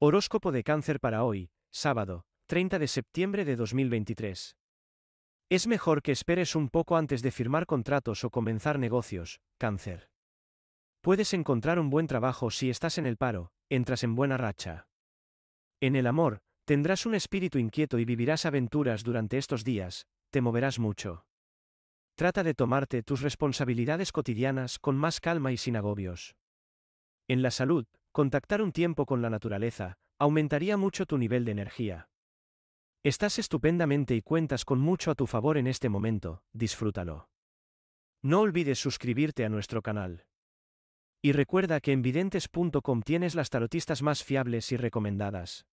Horóscopo de cáncer para hoy, sábado, 30 de septiembre de 2023. Es mejor que esperes un poco antes de firmar contratos o comenzar negocios, cáncer. Puedes encontrar un buen trabajo si estás en el paro, entras en buena racha. En el amor, tendrás un espíritu inquieto y vivirás aventuras durante estos días, te moverás mucho. Trata de tomarte tus responsabilidades cotidianas con más calma y sin agobios. En la salud, Contactar un tiempo con la naturaleza aumentaría mucho tu nivel de energía. Estás estupendamente y cuentas con mucho a tu favor en este momento, disfrútalo. No olvides suscribirte a nuestro canal. Y recuerda que en videntes.com tienes las tarotistas más fiables y recomendadas.